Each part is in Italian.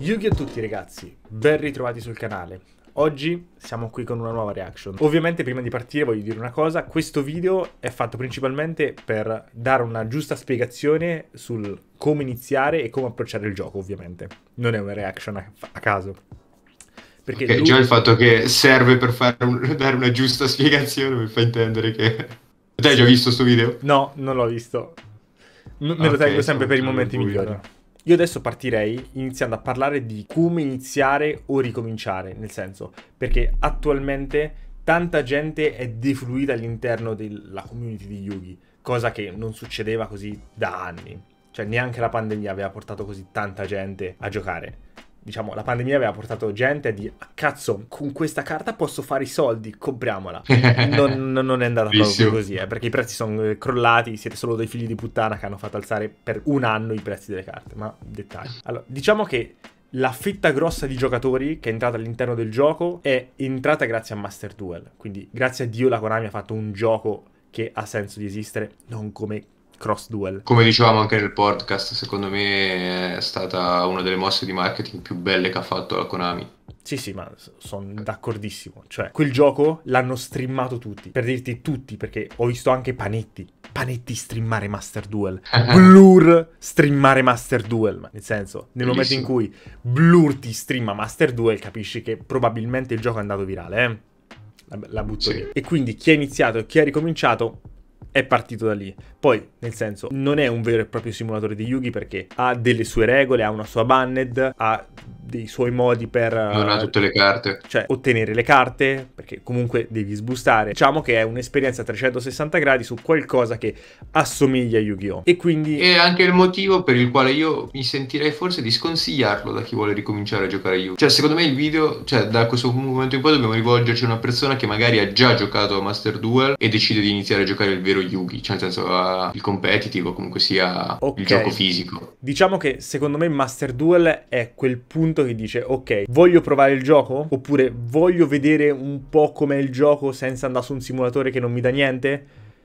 Yugi a tutti ragazzi, ben ritrovati sul canale. Oggi siamo qui con una nuova reaction. Ovviamente prima di partire voglio dire una cosa, questo video è fatto principalmente per dare una giusta spiegazione sul come iniziare e come approcciare il gioco ovviamente. Non è una reaction a, a caso. Perché okay, lui... già il fatto che serve per un, dare una giusta spiegazione mi fa intendere che... Te hai già visto questo video? No, non l'ho visto. N me okay, lo tengo sempre per i momenti migliori. no? Io adesso partirei iniziando a parlare di come iniziare o ricominciare, nel senso, perché attualmente tanta gente è defluita all'interno della community di Yugi, cosa che non succedeva così da anni. Cioè neanche la pandemia aveva portato così tanta gente a giocare diciamo, la pandemia aveva portato gente a dire cazzo, con questa carta posso fare i soldi, compriamola. Non, non è andata proprio così, eh, perché i prezzi sono eh, crollati, siete solo dei figli di puttana che hanno fatto alzare per un anno i prezzi delle carte, ma dettagli. Allora, diciamo che la fetta grossa di giocatori che è entrata all'interno del gioco è entrata grazie a Master Duel, quindi grazie a Dio la Konami ha fatto un gioco che ha senso di esistere, non come cross duel. Come dicevamo anche nel podcast, secondo me è stata una delle mosse di marketing più belle che ha fatto la Konami. Sì, sì, ma sono d'accordissimo. Cioè, quel gioco l'hanno streamato tutti. Per dirti tutti, perché ho visto anche Panetti. Panetti streamare Master Duel. Blur streamare Master Duel. Ma nel senso, nel momento in cui Blur ti streama Master Duel, capisci che probabilmente il gioco è andato virale, eh? La, la butto sì. lì. E quindi chi ha iniziato e chi ha ricominciato è partito da lì. Poi, nel senso, non è un vero e proprio simulatore di Yugi perché ha delle sue regole, ha una sua banned, ha dei suoi modi per... Non ha eh, tutte le carte. Cioè, ottenere le carte, perché comunque devi sbustare. Diciamo che è un'esperienza a 360 gradi su qualcosa che assomiglia a Yu-Gi-Oh! E quindi... È anche il motivo per il quale io mi sentirei forse di sconsigliarlo da chi vuole ricominciare a giocare a Yu-Gi-Oh! Cioè, secondo me il video, cioè, da questo momento in poi dobbiamo rivolgerci a una persona che magari ha già giocato a Master Duel e decide di iniziare a giocare il vero Yu-Gi, cioè nel senso il competitive o comunque sia okay. il gioco fisico. Diciamo che secondo me Master Duel è quel punto punto che dice ok, voglio provare il gioco? Oppure voglio vedere un po' com'è il gioco senza andare su un simulatore che non mi dà niente?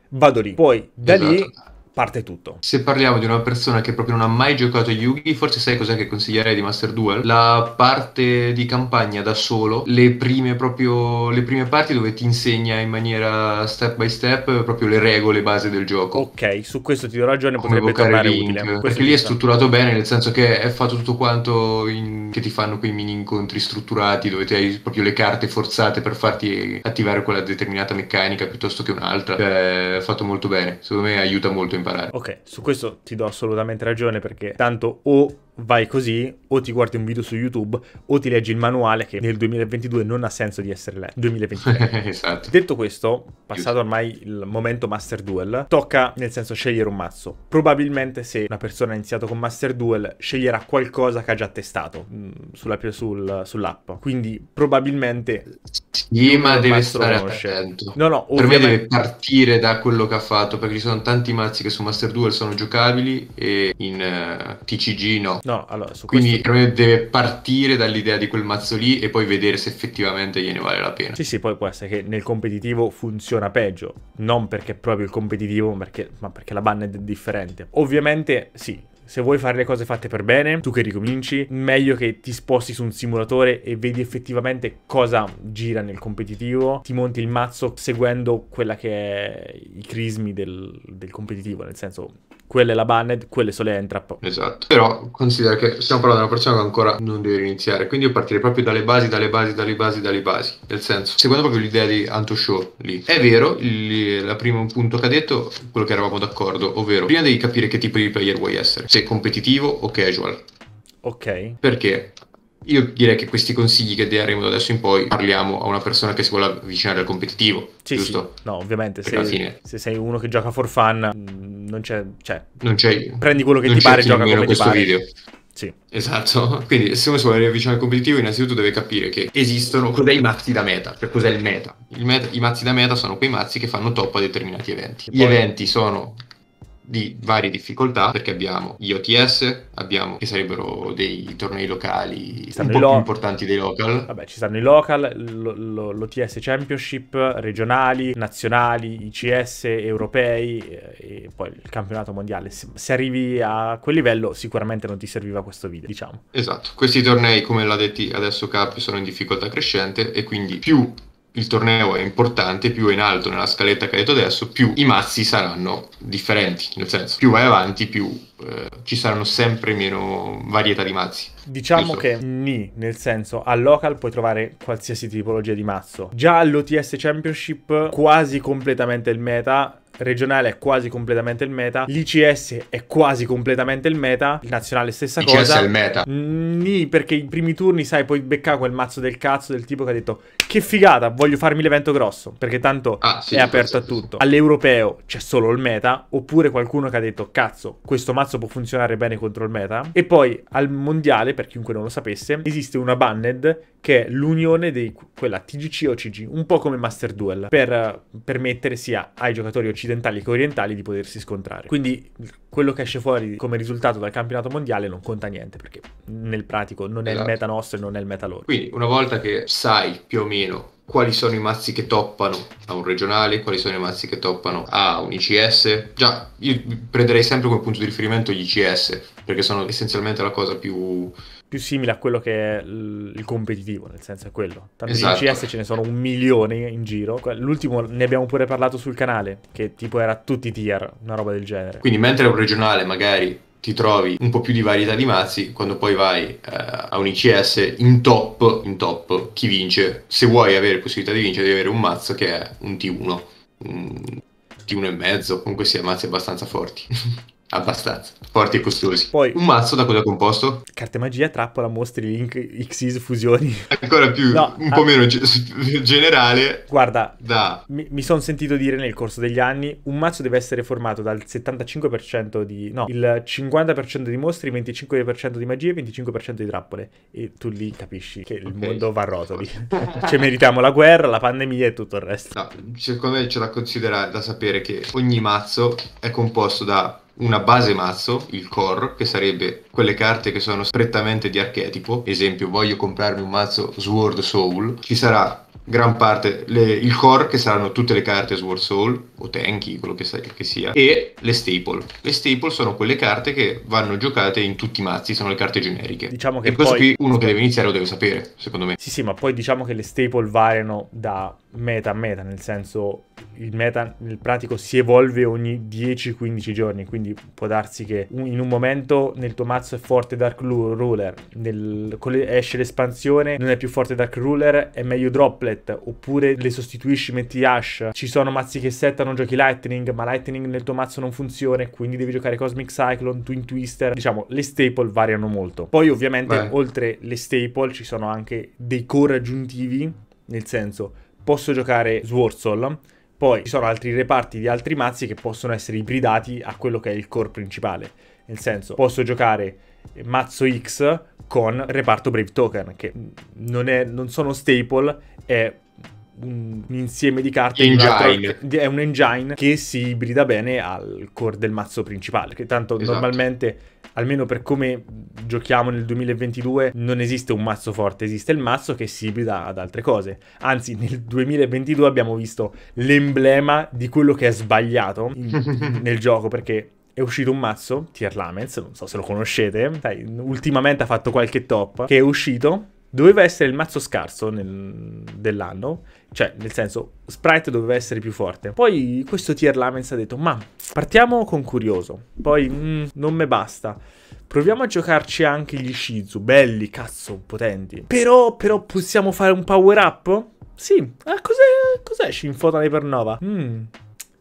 Vado lì. Poi da esatto. lì parte tutto. Se parliamo di una persona che proprio non ha mai giocato a Yugi, forse sai cos'è che consiglierei di Master Duel? La parte di campagna da solo, le prime proprio le prime parti dove ti insegna in maniera step by step proprio le regole base del gioco. Ok, su questo ti do ragione, Come potrebbe tornare link, utile. Perché lì è strutturato bene, nel senso che è fatto tutto quanto in... che ti fanno quei mini incontri strutturati dove ti hai proprio le carte forzate per farti attivare quella determinata meccanica piuttosto che un'altra. è fatto molto bene, secondo me aiuta molto in imparare. Ok, su questo ti do assolutamente ragione perché tanto o vai così o ti guardi un video su YouTube o ti leggi il manuale che nel 2022 non ha senso di essere letto. 2023. esatto. Detto questo, passato ormai il momento Master Duel, tocca nel senso scegliere un mazzo. Probabilmente se una persona ha iniziato con Master Duel sceglierà qualcosa che ha già testato mh, mm, sulla, sul, sull'app. Quindi probabilmente... Sì, ma deve stare attento. No, no, per me deve partire da quello che ha fatto perché ci sono tanti mazzi che su Master Duel sono giocabili e in uh, eh, TCG no. No, allora, su Quindi questo... deve partire dall'idea di quel mazzo lì e poi vedere se effettivamente gliene vale la pena. Sì, sì, poi può essere che nel competitivo funziona peggio, non perché proprio il competitivo, perché, ma perché la banna è differente. Ovviamente sì, se vuoi fare le cose fatte per bene, tu che ricominci, meglio che ti sposti su un simulatore e vedi effettivamente cosa gira nel competitivo, ti monti il mazzo seguendo quella che è i crismi del, del competitivo, nel senso quelle la banned, quelle sono le entrap. Esatto, però considera che stiamo parlando di una persona che ancora non deve iniziare, quindi io partirei proprio dalle basi, dalle basi, dalle basi, dalle basi, nel senso, secondo proprio l'idea di Anto Show lì. È vero, il la primo punto che ha detto, quello che eravamo d'accordo, ovvero prima devi capire che tipo di player vuoi essere, se competitivo o casual. Ok. Perché? Io direi che questi consigli che daremo da adesso in poi parliamo a una persona che si vuole avvicinare al competitivo, sì, giusto? Sì. No, ovviamente, se, se, sei uno che gioca for fun, mm, non c'è... Cioè, non c'è prendi quello che ti pare e gioca come questo ti pare. video. Sì. Esatto, quindi se uno si vuole avvicinare al competitivo innanzitutto deve capire che esistono Cos'è i mazzi da meta, cioè cos'è il meta? il meta? I mazzi da meta sono quei mazzi che fanno top a determinati eventi. Gli eventi sono di varie difficoltà perché abbiamo gli OTS, abbiamo che sarebbero dei tornei locali un po' lo- più importanti dei local. Vabbè, ci stanno i local, lo- lo- l'OTS Championship, regionali, nazionali, ICS, europei eh, e poi il campionato mondiale. Se, se arrivi a quel livello sicuramente non ti serviva questo video, diciamo. Esatto, questi tornei come l'ha detto adesso Cap sono in difficoltà crescente e quindi più il torneo è importante, più è in alto nella scaletta che hai detto adesso, più i mazzi saranno differenti, nel senso più vai avanti più eh, ci saranno sempre meno varietà di mazzi. Diciamo Giusto? che ni, nel senso al local puoi trovare qualsiasi tipologia di mazzo. Già all'OTS Championship quasi completamente il meta regionale è quasi completamente il meta, l'ICS è quasi completamente il meta, il nazionale stessa ICS cosa. è il meta. Nì, perché i primi turni, sai, poi beccare quel mazzo del cazzo del tipo che ha detto che figata, voglio farmi l'evento grosso, perché tanto ah, sì, è aperto a tutto. All'europeo c'è solo il meta, oppure qualcuno che ha detto cazzo, questo mazzo può funzionare bene contro il meta. E poi al mondiale, per chiunque non lo sapesse, esiste una banned che è l'unione di quella TGC e OCG, un po' come Master Duel, per permettere sia ai giocatori occidentali che orientali di potersi scontrare. Quindi quello che esce fuori come risultato dal campionato mondiale non conta niente, perché nel pratico non è esatto. il meta nostro e non è il meta loro. Quindi una volta che sai più o meno quali sono i mazzi che toppano a un regionale, quali sono i mazzi che toppano a un ICS. Già, io prenderei sempre come punto di riferimento gli ICS, perché sono essenzialmente la cosa più più simile a quello che è il competitivo, nel senso è quello. Tanto esatto. di CS ce ne sono un milione in giro. L'ultimo ne abbiamo pure parlato sul canale, che tipo era tutti tier, una roba del genere. Quindi mentre un regionale magari ti trovi un po' più di varietà di mazzi, quando poi vai eh, a un ICS in top, in top, chi vince, se vuoi avere possibilità di vincere, devi avere un mazzo che è un T1, un T1 e mezzo, comunque sia mazzi abbastanza forti. Abbastanza. Forti e costosi. Poi, un mazzo da cosa è composto? Carte magia, trappola, mostri, link, xis, fusioni. Ancora più, no, un ah, po' meno generale. Guarda, da... mi, mi sono sentito dire nel corso degli anni, un mazzo deve essere formato dal 75% di... No, il 50% di mostri, 25% di magie, 25% di trappole. E tu lì capisci che il okay. mondo va a rotoli. cioè meritiamo la guerra, la pandemia e tutto il resto. No, secondo me c'è da considerare, da sapere che ogni mazzo è composto da una base mazzo, il core, che sarebbe quelle carte che sono strettamente di archetipo, esempio voglio comprarmi un mazzo Sword Soul, ci sarà gran parte le, il core che saranno tutte le carte Sword Soul o Tanky, quello che, che, sia, e le staple. Le staple sono quelle carte che vanno giocate in tutti i mazzi, sono le carte generiche. Diciamo che e questo poi... qui uno che deve iniziare lo deve sapere, secondo me. Sì, sì, ma poi diciamo che le staple variano da meta a meta, nel senso il meta nel pratico si evolve ogni 10-15 giorni, quindi può darsi che in un momento nel tuo mazzo è forte Dark Ruler, nel, esce l'espansione non è più forte Dark Ruler, è meglio Droplet, oppure le sostituisci, metti Ash, ci sono mazzi che settano giochi Lightning, ma Lightning nel tuo mazzo non funziona, quindi devi giocare Cosmic Cyclone, Twin Twister, diciamo le staple variano molto. Poi ovviamente Beh. oltre le staple ci sono anche dei core aggiuntivi, nel senso posso giocare Swartzall, poi ci sono altri reparti di altri mazzi che possono essere ibridati a quello che è il core principale. Nel senso, posso giocare mazzo X con reparto Brave Token, che non, è, non sono staple, è un, insieme di carte. Engine. È un engine che si ibrida bene al core del mazzo principale. Che tanto esatto. normalmente, almeno per come giochiamo nel 2022, non esiste un mazzo forte, esiste il mazzo che si ibrida ad altre cose. Anzi, nel 2022 abbiamo visto l'emblema di quello che è sbagliato in, nel gioco perché è uscito un mazzo, Tier laments non so se lo conoscete, dai, ultimamente ha fatto qualche top, che è uscito doveva essere il mazzo scarso nel, dell'anno, cioè nel senso Sprite doveva essere più forte. Poi questo tier Lamens ha detto ma partiamo con Curioso, poi mm, non me basta. Proviamo a giocarci anche gli Shizu, belli, cazzo, potenti. Però, però possiamo fare un power up? Sì, ah, cos'è, cos'è Shinfota Hypernova? Mmm,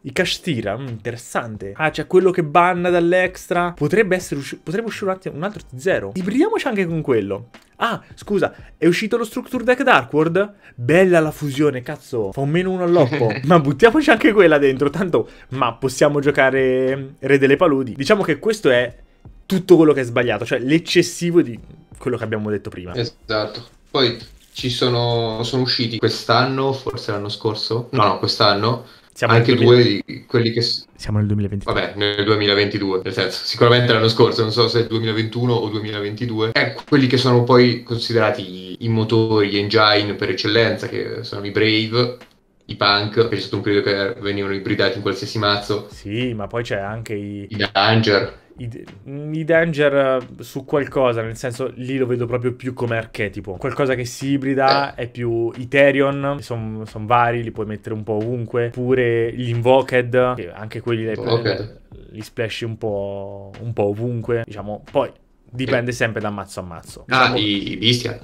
i Castira, mm, interessante. Ah, c'è quello che banna dall'extra. Potrebbe, essere usci- potrebbe uscire un, un altro T0. Ibridiamoci anche con quello. Ah, scusa, è uscito lo Structure Deck Dark Darkward? Bella la fusione, cazzo. Fa un meno uno all'oppo. ma buttiamoci anche quella dentro, tanto... Ma possiamo giocare Re delle Paludi. Diciamo che questo è tutto quello che è sbagliato, cioè l'eccessivo di quello che abbiamo detto prima. Esatto. Poi ci sono, sono usciti quest'anno, forse l'anno scorso, no, no, quest'anno, siamo anche 2020... due quelli che... Siamo nel 2022. Vabbè, nel 2022, nel senso, sicuramente l'anno scorso, non so se è 2021 o 2022, è quelli che sono poi considerati i motori, gli engine per eccellenza, che sono i Brave, i punk, perché c'è stato un periodo che venivano ibridati in qualsiasi mazzo. Sì, ma poi c'è anche i... I Danger i, i danger su qualcosa, nel senso lì lo vedo proprio più come archetipo. Qualcosa che si ibrida è più Iterion, sono son vari, li puoi mettere un po' ovunque, pure gli Invoked, anche quelli li, okay. li splash un po', un po' ovunque, diciamo, poi dipende sempre da mazzo a mazzo. Ah, diciamo, ah, i, i Bestial.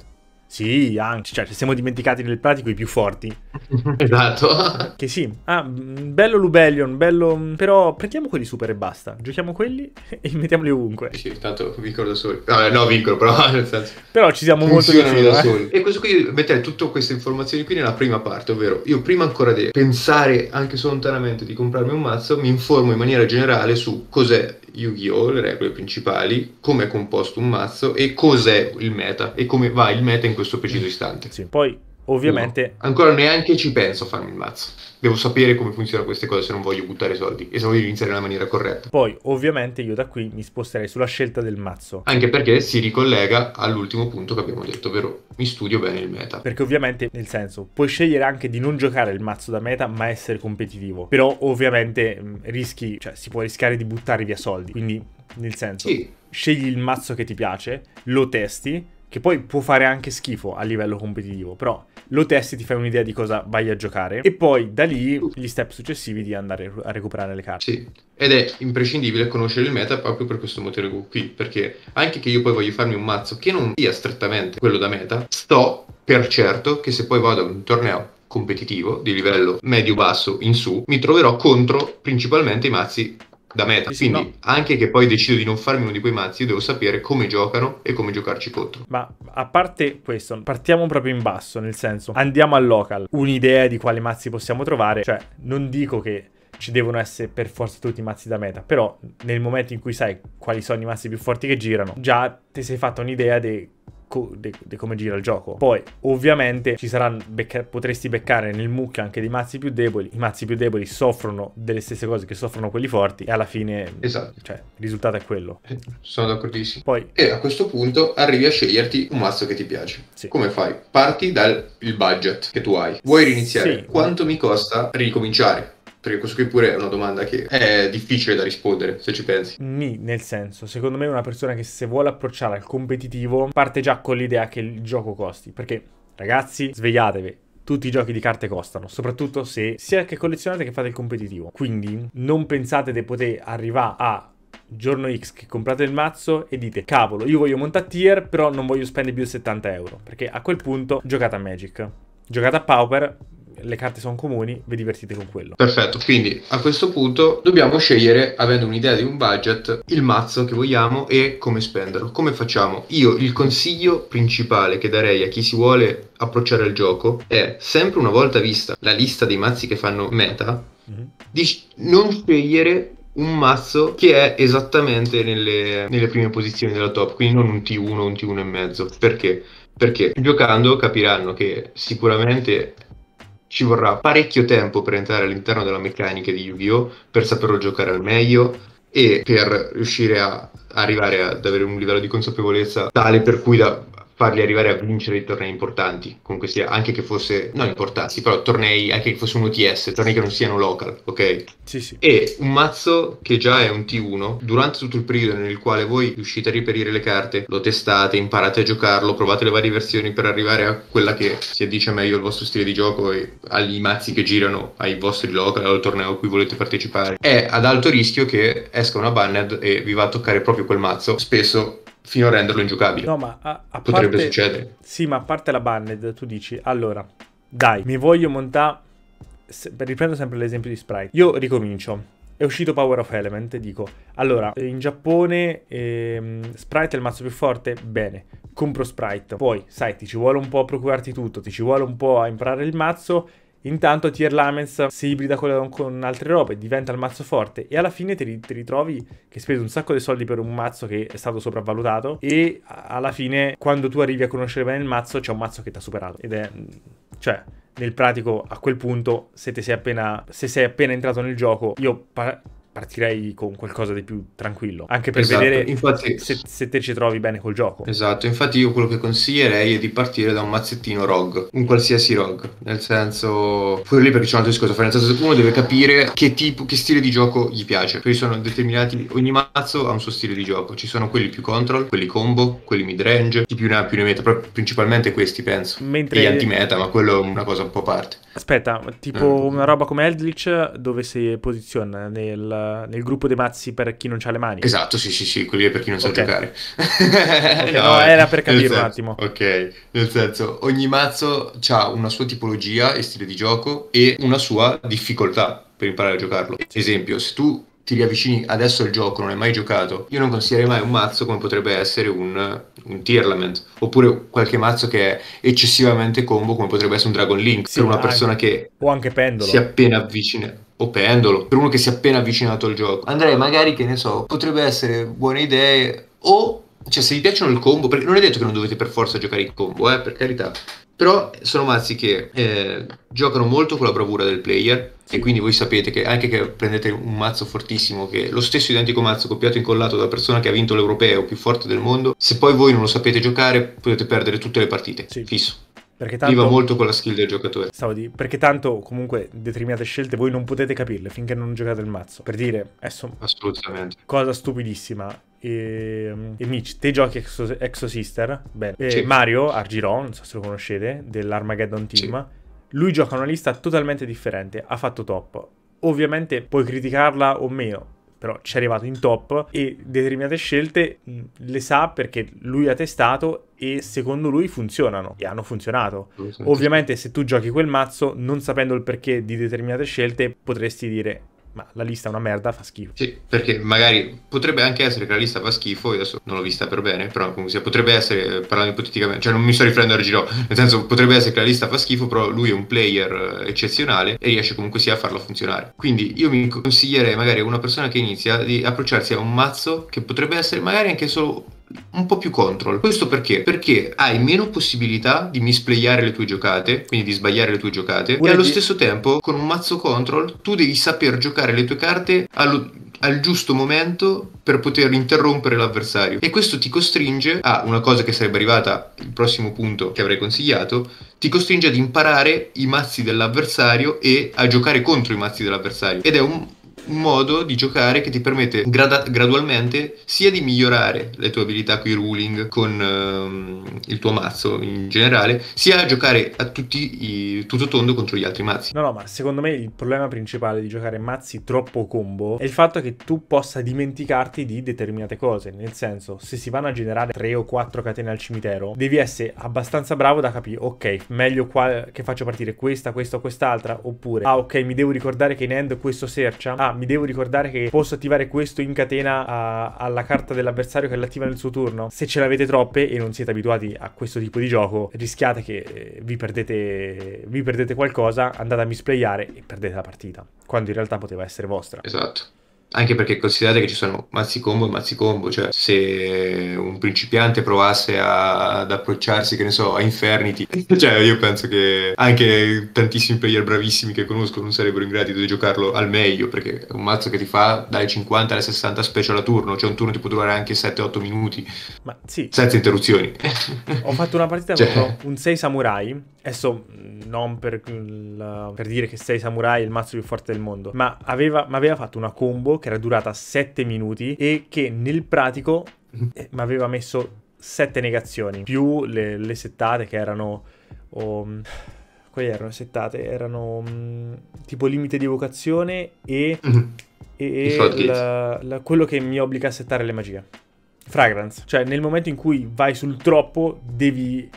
Sì, anzi, cioè ci siamo dimenticati nel pratico i più forti. esatto. Che sì. Ah, mm, bello Lubellion, bello... Mm, però prendiamo quelli super e basta. Giochiamo quelli e mettiamoli ovunque. Sì, intanto vincolo da soli. Vabbè, no, vincolo, però nel senso... Però ci siamo molto vicino, da eh. soli. Eh. E questo qui, mettere tutte queste informazioni qui nella prima parte, ovvero io prima ancora di pensare anche solontanamente di comprarmi un mazzo, mi informo in maniera generale su cos'è Yu-Gi-Oh! le regole principali, come è composto un mazzo e cos'è il meta e come va il meta in questo preciso istante. Sì, poi Ovviamente. No, ancora neanche ci penso a farmi il mazzo. Devo sapere come funzionano queste cose se non voglio buttare soldi e se voglio iniziare nella maniera corretta. Poi, ovviamente, io da qui mi sposterei sulla scelta del mazzo. Anche perché si ricollega all'ultimo punto che abbiamo detto, ovvero mi studio bene il meta. Perché ovviamente, nel senso, puoi scegliere anche di non giocare il mazzo da meta, ma essere competitivo. Però, ovviamente, mm, rischi, cioè, si può rischiare di buttare via soldi. Quindi, nel senso, sì. scegli il mazzo che ti piace, lo testi, che poi può fare anche schifo a livello competitivo, però lo testi, ti fai un'idea di cosa vai a giocare e poi da lì gli step successivi di andare a recuperare le carte. Sì, ed è imprescindibile conoscere il meta proprio per questo motivo qui, perché anche che io poi voglio farmi un mazzo che non sia strettamente quello da meta, sto per certo che se poi vado a un torneo competitivo di livello medio-basso in su, mi troverò contro principalmente i mazzi da meta. Sì, Quindi, no. anche che poi decido di non farmi uno di quei mazzi, io devo sapere come giocano e come giocarci contro. Ma a parte questo, partiamo proprio in basso, nel senso, andiamo al local, un'idea di quali mazzi possiamo trovare, cioè, non dico che ci devono essere per forza tutti i mazzi da meta, però nel momento in cui sai quali sono i mazzi più forti che girano, già ti sei fatta un'idea di co- di come gira il gioco. Poi, ovviamente, ci saranno becca- potresti beccare nel mucchio anche dei mazzi più deboli. I mazzi più deboli soffrono delle stesse cose che soffrono quelli forti e alla fine esatto. cioè, il risultato è quello. Eh, sono d'accordissimo. Poi, e a questo punto arrivi a sceglierti un mazzo che ti piace. Sì. Come fai? Parti dal budget che tu hai. Vuoi riniziare? Sì. Quanto mi costa ricominciare? Perché questo qui pure è una domanda che è difficile da rispondere, se ci pensi. Mi, nel senso, secondo me una persona che se vuole approcciare al competitivo parte già con l'idea che il gioco costi. Perché, ragazzi, svegliatevi, tutti i giochi di carte costano, soprattutto se sia che collezionate che fate il competitivo. Quindi non pensate di poter arrivare a giorno X che comprate il mazzo e dite cavolo io voglio montare tier però non voglio spendere più 70 euro perché a quel punto giocate a Magic, giocate a Pauper le carte sono comuni, vi divertite con quello. Perfetto, quindi a questo punto dobbiamo scegliere, avendo un'idea di un budget, il mazzo che vogliamo e come spenderlo. Come facciamo? Io il consiglio principale che darei a chi si vuole approcciare al gioco è sempre una volta vista la lista dei mazzi che fanno meta, mm-hmm. di non scegliere un mazzo che è esattamente nelle, nelle, prime posizioni della top, quindi non un T1 un T1 e mezzo. Perché? Perché giocando capiranno che sicuramente ci vorrà parecchio tempo per entrare all'interno della meccanica di Yu-Gi-Oh! per saperlo giocare al meglio e per riuscire a arrivare ad avere un livello di consapevolezza tale per cui da farli arrivare a vincere i tornei importanti, comunque sia, anche che fosse, no importanti, però tornei, anche che fosse un UTS, tornei che non siano local, ok? Sì, sì. E un mazzo che già è un T1, durante tutto il periodo nel quale voi riuscite a riperire le carte, lo testate, imparate a giocarlo, provate le varie versioni per arrivare a quella che si addice meglio al vostro stile di gioco e agli mazzi che girano, ai vostri local, al torneo a cui volete partecipare, è ad alto rischio che esca una banned e vi va a toccare proprio quel mazzo, spesso fino a renderlo ingiocabile. No, ma a, a potrebbe parte, succedere. Sì, ma a parte la banned, eh, tu dici, allora, dai, mi voglio montare... Se, riprendo sempre l'esempio di Sprite. Io ricomincio. È uscito Power of Element dico, allora, eh, in Giappone ehm, Sprite è il mazzo più forte? Bene, compro Sprite. Poi, sai, ti ci vuole un po' a procurarti tutto, ti ci vuole un po' a imparare il mazzo Intanto Tier Lamens si ibrida con, con, altre robe, diventa il mazzo forte e alla fine ti, ti ritrovi che spendi un sacco di soldi per un mazzo che è stato sopravvalutato e alla fine quando tu arrivi a conoscere bene il mazzo c'è un mazzo che ti ha superato ed è... cioè nel pratico a quel punto se sei appena, se sei appena entrato nel gioco io partirei con qualcosa di più tranquillo, anche per esatto. vedere infatti... se, se, te ci trovi bene col gioco. Esatto, infatti io quello che consiglierei è di partire da un mazzettino ROG, un qualsiasi ROG, nel senso, quello lì perché c'è un altro discorso, nel senso uno deve capire che tipo, che stile di gioco gli piace, perché sono determinati, ogni mazzo ha un suo stile di gioco, ci sono quelli più control, quelli combo, quelli midrange, chi più ne ha più ne metta, proprio principalmente questi penso, Mentre... e gli anti-meta, ma quello è una cosa un po' a parte. Aspetta, tipo mm. una roba come Eldritch dove si posiziona nel nel gruppo dei mazzi per chi non ha le mani. Esatto, sì, sì, sì, quelli è per chi non sa okay. giocare. okay, no, no, era per capire senso, un attimo. Ok, nel senso, ogni mazzo ha una sua tipologia e stile di gioco e una sua difficoltà per imparare a giocarlo. Ad esempio, se tu ti riavvicini adesso al gioco, non hai mai giocato, io non consiglierei mai un mazzo come potrebbe essere un, un Tierlament, oppure qualche mazzo che è eccessivamente combo come potrebbe essere un Dragon Link, sì, per una anche, persona che o anche pendolo. si appena avvicina o pendolo per uno che si è appena avvicinato al gioco. Andrei magari, che ne so, potrebbe essere buone idee o cioè se vi piacciono il combo, perché non è detto che non dovete per forza giocare in combo, eh, per carità. Però sono mazzi che eh, giocano molto con la bravura del player e quindi voi sapete che anche che prendete un mazzo fortissimo, che lo stesso identico mazzo copiato e incollato dalla persona che ha vinto l'europeo più forte del mondo, se poi voi non lo sapete giocare potete perdere tutte le partite, sì. fisso. Perché tanto... Viva molto con la skill del giocatore. Stavo di... Perché tanto comunque determinate scelte voi non potete capirle finché non giocate il mazzo. Per dire, adesso... Assolutamente. Cosa stupidissima. E, ehm, e Mitch, te giochi Exo, Exo Sister. Bene. Sì. Mario, Argiron, non so se lo conoscete, dell'Armageddon Team. Sì. Lui gioca una lista totalmente differente. Ha fatto top. Ovviamente puoi criticarla o meno però ci è arrivato in top e determinate scelte mm, le sa perché lui ha testato e secondo lui funzionano e hanno funzionato. Ovviamente se tu giochi quel mazzo non sapendo il perché di determinate scelte potresti dire ma la lista è una merda, fa schifo. Sì, perché magari potrebbe anche essere che la lista fa schifo, io adesso non l'ho vista per bene, però comunque sia, potrebbe essere, eh, parlando ipoteticamente, cioè non mi sto riprendendo al giro, nel senso potrebbe essere che la lista fa schifo, però lui è un player eh, eccezionale e riesce comunque sia a farlo funzionare. Quindi io mi consiglierei magari a una persona che inizia di approcciarsi a un mazzo che potrebbe essere magari anche solo un po' più control. Questo perché? Perché hai meno possibilità di misplayare le tue giocate, quindi di sbagliare le tue giocate, Vuoi e allo di... stesso tempo con un mazzo control tu devi saper giocare le tue carte allo, al giusto momento per poter interrompere l'avversario. E questo ti costringe a una cosa che sarebbe arrivata il prossimo punto che avrei consigliato, ti costringe ad imparare i mazzi dell'avversario e a giocare contro i mazzi dell'avversario. Ed è un, un modo di giocare che ti permette grada- gradualmente sia di migliorare le tue abilità con i ruling, con ehm, il tuo mazzo in generale, sia a giocare a tutti i, tutto tondo contro gli altri mazzi. No, no, ma secondo me il problema principale di giocare mazzi troppo combo è il fatto che tu possa dimenticarti di determinate cose. Nel senso, se si vanno a generare tre o quattro catene al cimitero, devi essere abbastanza bravo da capire, ok, meglio qua che faccio partire questa, questa o quest'altra, oppure, ah ok, mi devo ricordare che in end questo sercia, ah, mi devo ricordare che posso attivare questo in catena a, alla carta dell'avversario che l'attiva nel suo turno. Se ce l'avete troppe e non siete abituati a questo tipo di gioco, rischiate che eh, vi perdete, vi perdete qualcosa, andate a misplayare e perdete la partita, quando in realtà poteva essere vostra. Esatto. Anche perché considerate che ci sono mazzi combo e mazzi combo, cioè se un principiante provasse a, ad approcciarsi, che ne so, a Infernity, cioè io penso che anche tantissimi player bravissimi che conosco non sarebbero in grado di giocarlo al meglio, perché è un mazzo che ti fa dalle 50 alle 60 special a turno, cioè un turno ti può durare anche 7-8 minuti, Ma sì. senza interruzioni. Ho fatto una partita cioè... contro un 6 samurai, adesso non per, per dire che 6 samurai è il mazzo più forte del mondo, ma aveva, ma aveva fatto una combo che era durata 7 minuti e che nel pratico eh, mi aveva messo 7 negazioni, più le, le settate che erano... Oh, quali erano le settate? Erano mh, um, tipo limite di evocazione e, mm e la, la, quello che mi obbliga a settare le magie. Fragrance, cioè nel momento in cui vai sul troppo devi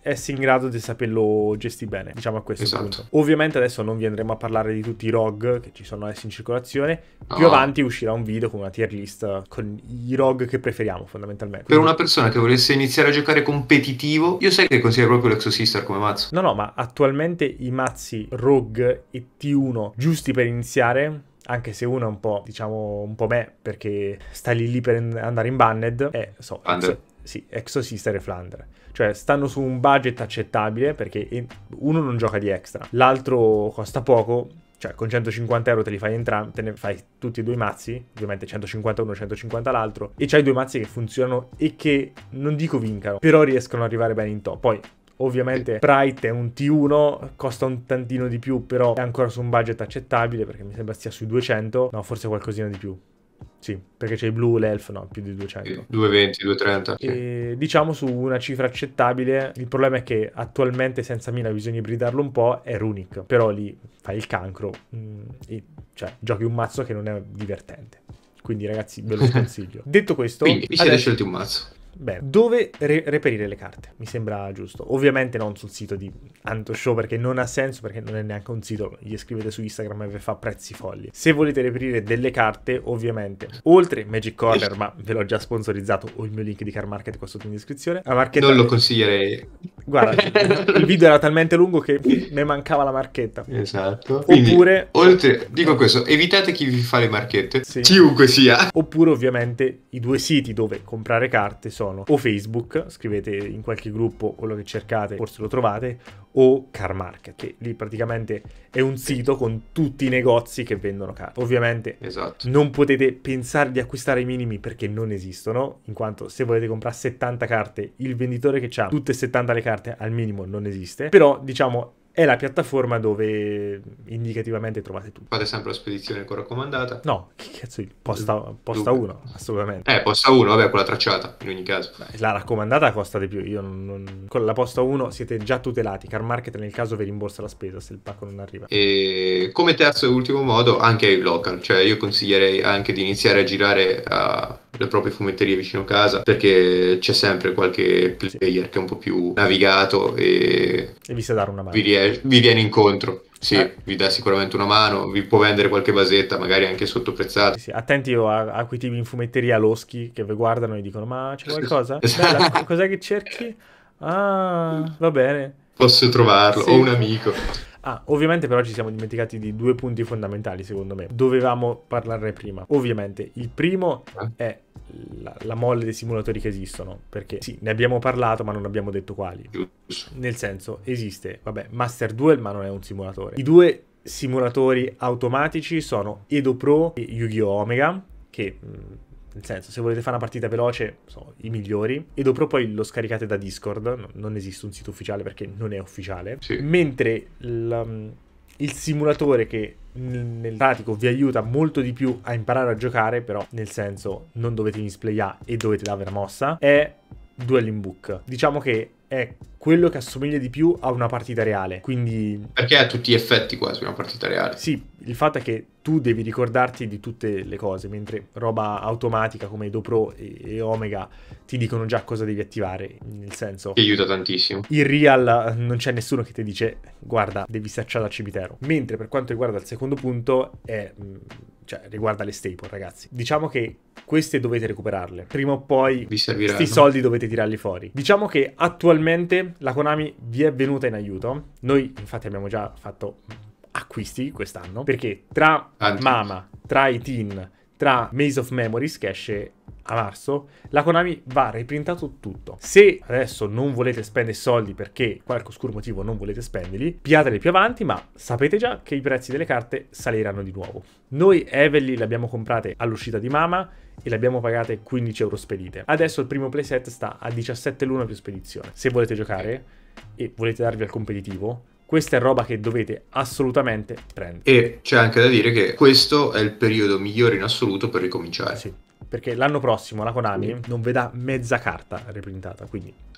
essi in grado di saperlo gestire bene, diciamo a questo esatto. punto. Ovviamente adesso non vi andremo a parlare di tutti i ROG che ci sono adesso in circolazione, più no. avanti uscirà un video con una tier list con i ROG che preferiamo fondamentalmente. Quindi... Per una persona che volesse iniziare a giocare competitivo, io sai che consiglio proprio l'Exo Sister come mazzo. No, no, ma attualmente i mazzi ROG e T1 giusti per iniziare anche se uno è un po', diciamo, un po' me, perché sta lì lì per andare in banned, eh, so, Under sì, Exorcista e Flandre. Cioè, stanno su un budget accettabile perché uno non gioca di extra, l'altro costa poco, cioè con 150 euro te li fai entrambi, te ne fai tutti e due i mazzi, ovviamente 150 uno, 150 l'altro, e c'hai due mazzi che funzionano e che non dico vincano, però riescono ad arrivare bene in top. Poi Ovviamente eh. Pride è un T1, costa un tantino di più, però è ancora su un budget accettabile perché mi sembra stia sui 200, no forse qualcosina di più, sì, perché c'è il blu, l'elf no, più di 200. 220, 230. Sì. E, diciamo su una cifra accettabile, il problema è che attualmente senza Mina bisogna ibridarlo un po', è Runic, però lì fai il cancro, mh, mm, e, cioè giochi un mazzo che non è divertente. Quindi ragazzi ve lo sconsiglio. Detto questo... Quindi vi siete adesso... scelti un mazzo. Bene, dove re- reperire le carte? Mi sembra giusto. Ovviamente non sul sito di Antoshow perché non ha senso, perché non è neanche un sito, gli scrivete su Instagram e vi fa prezzi folli. Se volete reperire delle carte, ovviamente, oltre Magic Corner, ma ve l'ho già sponsorizzato, ho il mio link di Car Market qua sotto in descrizione. A Non lo consiglierei. Guarda, il video era talmente lungo che mi mancava la marchetta. Esatto. Quindi, Oppure... Oltre, dico questo, evitate chi vi fa le marchette, sì. chiunque sia. Oppure ovviamente i due siti dove comprare carte sono sono o Facebook, scrivete in qualche gruppo quello che cercate, forse lo trovate, o Car Market, che lì praticamente è un sito con tutti i negozi che vendono carte. Ovviamente esatto. non potete pensare di acquistare i minimi perché non esistono, in quanto se volete comprare 70 carte, il venditore che ha tutte e 70 le carte al minimo non esiste, però diciamo è la piattaforma dove indicativamente trovate tutto. Fate sempre la spedizione con raccomandata? No, che cazzo, posta, posta 1, assolutamente. Eh, posta 1, vabbè, quella tracciata, in ogni caso. La raccomandata costa di più, io non, non... Con la posta 1 siete già tutelati, Car Market nel caso vi rimborsa la spesa se il pacco non arriva. E come terzo e ultimo modo, anche il local, cioè io consiglierei anche di iniziare a girare a le proprie fumetterie vicino a casa perché c'è sempre qualche player sì. che è un po' più navigato e, e vi sa dare una mano. Vi, ries- vi viene incontro. Sì, eh. vi dà sicuramente una mano, vi può vendere qualche basetta, magari anche sottoprezzata. Sì, sì. Attenti a, a, quei tipi in fumetteria loschi che vi guardano e dicono: Ma c'è qualcosa? Esatto. Bella, cos'è che cerchi? Ah, va bene. Posso trovarlo, sì. ho un amico. Ah, ovviamente però ci siamo dimenticati di due punti fondamentali secondo me. Dovevamo parlarne prima. Ovviamente, il primo eh. è la, la, molle dei simulatori che esistono, perché sì, ne abbiamo parlato ma non abbiamo detto quali. Nel senso, esiste, vabbè, Master Duel ma non è un simulatore. I due simulatori automatici sono Edo Pro e Yu-Gi-Oh! Omega, che mm, nel senso, se volete fare una partita veloce, sono i migliori. E dopo poi lo scaricate da Discord. Non esiste un sito ufficiale perché non è ufficiale. Sì. Mentre il, mm, il simulatore che nel pratico vi aiuta molto di più a imparare a giocare, però nel senso non dovete misplayare e dovete dare una mossa, è Dueling Book. Diciamo che è quello che assomiglia di più a una partita reale, quindi... Perché a tutti gli effetti quasi una partita reale. Sì, il fatto è che tu devi ricordarti di tutte le cose, mentre roba automatica come DoPro e, Omega ti dicono già cosa devi attivare, nel senso... Ti aiuta tantissimo. In Real non c'è nessuno che ti dice, guarda, devi sacciare al cimitero. Mentre per quanto riguarda il secondo punto, è... Cioè, riguarda le staple, ragazzi. Diciamo che queste dovete recuperarle. Prima o poi vi Questi soldi dovete tirarli fuori. Diciamo che attualmente la Konami vi è venuta in aiuto. Noi, infatti, abbiamo già fatto acquisti quest'anno, perché tra Anche. Mama, tra i Teen, tra Maze of Memories che esce a marzo, la Konami va reprintato tutto. Se adesso non volete spendere soldi perché qualche oscuro motivo non volete spenderli, piateli più avanti, ma sapete già che i prezzi delle carte saliranno di nuovo. Noi Evely le abbiamo comprate all'uscita di Mama e le abbiamo pagate 15 euro spedite. Adesso il primo playset sta a 17 l'una più spedizione. Se volete giocare e volete darvi al competitivo, questa è roba che dovete assolutamente prendere. E c'è anche da dire che questo è il periodo migliore in assoluto per ricominciare. Sì, perché l'anno prossimo la Konami non vedrà mezza carta reprintata, quindi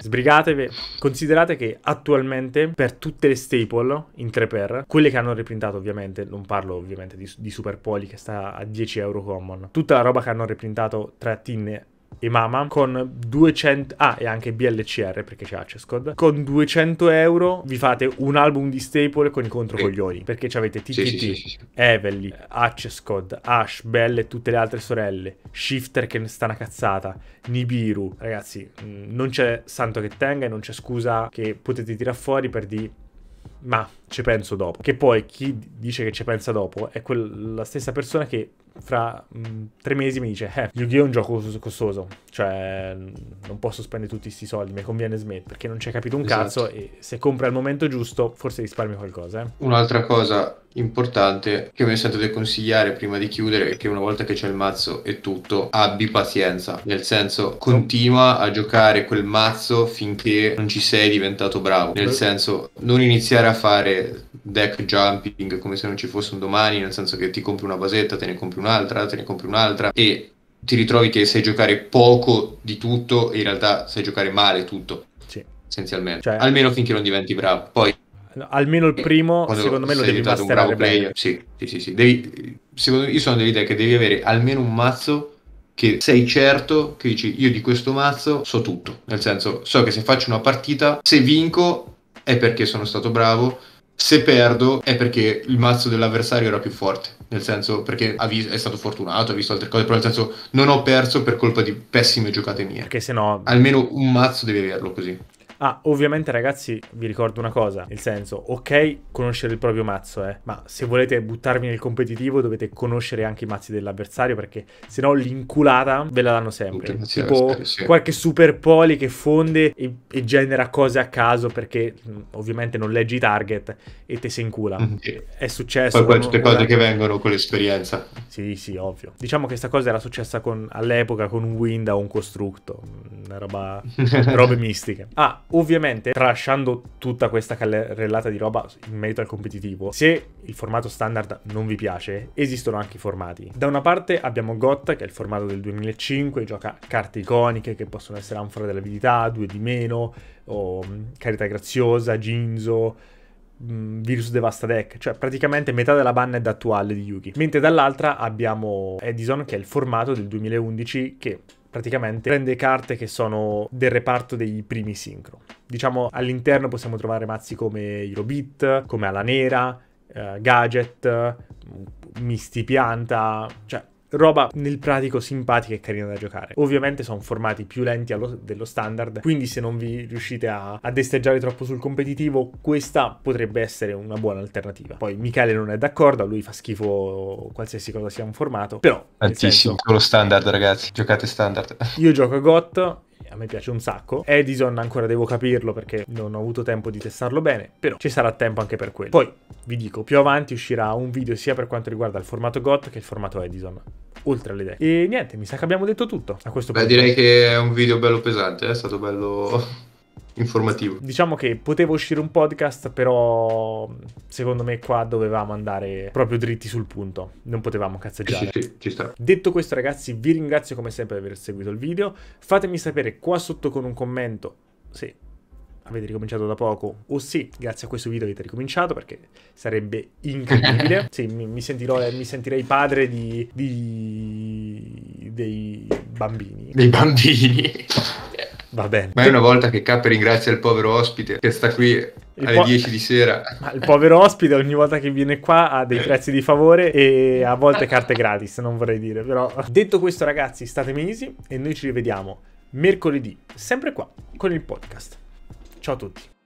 sbrigatevi. Considerate che attualmente per tutte le staple in 3x, quelle che hanno reprintato ovviamente, non parlo ovviamente di, di Super Poli che sta a 10 euro common, tutta la roba che hanno reprintato tra Tinne e mamma con 200 ah e anche BLCR perché c'è Accesscode con 200 euro vi fate un album di staple con i controcoglioni perché avete TTT, sì, sì, sì, Evely, Accesscode, Ash, Belle e tutte le altre sorelle Shifter che sta una cazzata Nibiru ragazzi mm, non c'è santo che tenga e non c'è scusa che potete tirar fuori per di ma ci penso dopo che poi chi dice che ci pensa dopo è quella stessa persona che fra mh, mm, tre mesi mi dice, eh, Yu-Gi-Oh! è un gioco costoso, cioè non posso spendere tutti questi soldi, mi conviene smettere, perché non c'è capito un esatto. cazzo e se compri al momento giusto forse risparmio qualcosa. Eh. Un'altra cosa, importante che mi è stato da consigliare prima di chiudere è che una volta che c'è il mazzo e tutto abbi pazienza nel senso continua a giocare quel mazzo finché non ci sei diventato bravo nel senso non iniziare a fare deck jumping come se non ci fosse un domani nel senso che ti compri una basetta te ne compri un'altra te ne compri un'altra e ti ritrovi che sai giocare poco di tutto e in realtà sai giocare male tutto sì. essenzialmente cioè... almeno finché non diventi bravo poi almeno il primo, Quando secondo me lo devi masterare bene. Sì, sì, sì, sì. Devi, secondo me, io sono dell'idea che devi avere almeno un mazzo che sei certo che dici io di questo mazzo so tutto, nel senso so che se faccio una partita, se vinco è perché sono stato bravo, se perdo è perché il mazzo dell'avversario era più forte, nel senso perché vis- è stato fortunato, ha visto altre cose, però nel senso non ho perso per colpa di pessime giocate mie. Perché se no... Almeno un mazzo devi averlo così. Ah, ovviamente ragazzi vi ricordo una cosa, nel senso, ok conoscere il proprio mazzo, eh, ma se volete buttarvi nel competitivo dovete conoscere anche i mazzi dell'avversario perché se no l'inculata ve la danno sempre. Tipo qualche super poli che fonde e, e, genera cose a caso perché ovviamente non leggi i target e te si incula. Mm -hmm. È successo. Poi, poi tutte cose che vengono con l'esperienza. Sì, sì, ovvio. Diciamo che questa cosa era successa all'epoca con un Wind o un Costrutto, una roba robe mistiche. Ah, Ovviamente, tralasciando tutta questa carrellata di roba in merito al competitivo, se il formato standard non vi piace, esistono anche i formati. Da una parte abbiamo GOT, che è il formato del 2005, gioca carte iconiche che possono essere Anfora dell'Avidità, Due di meno, o mm, Carità Graziosa, Ginzo, mm, Virus Devasta Deck, cioè praticamente metà della banned attuale di Yugi. Mentre dall'altra abbiamo Edison, che è il formato del 2011, che praticamente prende carte che sono del reparto dei primi sincro. Diciamo all'interno possiamo trovare mazzi come Irobit, come Alanera, Nera, eh, Gadget, Misti Pianta, cioè roba nel pratico simpatica e carina da giocare. Ovviamente sono formati più lenti allo, dello standard, quindi se non vi riuscite a, a, desteggiare troppo sul competitivo, questa potrebbe essere una buona alternativa. Poi Michele non è d'accordo, lui fa schifo qualsiasi cosa sia un formato, però... Tantissimo, senso, solo standard ragazzi, giocate standard. Io gioco a GOT a me piace un sacco. Edison ancora devo capirlo perché non ho avuto tempo di testarlo bene, però ci sarà tempo anche per quello. Poi vi dico, più avanti uscirà un video sia per quanto riguarda il formato GOT che il formato Edison. Oltre alle idee. E niente, mi sa che abbiamo detto tutto a questo Beh, punto. Beh, direi che è un video bello pesante, eh, è stato bello informativo. Diciamo che poteva uscire un podcast, però secondo me qua dovevamo andare proprio dritti sul punto, non potevamo cazzeggiare. Sì, sì, ci sta. Detto questo ragazzi, vi ringrazio come sempre per aver seguito il video, fatemi sapere qua sotto con un commento se avete ricominciato da poco o se grazie a questo video avete ricominciato perché sarebbe incredibile. sì, mi, mi, sentirò, mi sentirei padre di, di... dei bambini. Dei bambini. Va bene. Ma è una volta che K ringrazia il povero ospite che sta qui il alle po- 10 di sera. Ma il povero ospite ogni volta che viene qua ha dei prezzi di favore e a volte carte gratis, non vorrei dire, però. Detto questo ragazzi, state benissimo e noi ci rivediamo mercoledì, sempre qua, con il podcast. Ciao a tutti.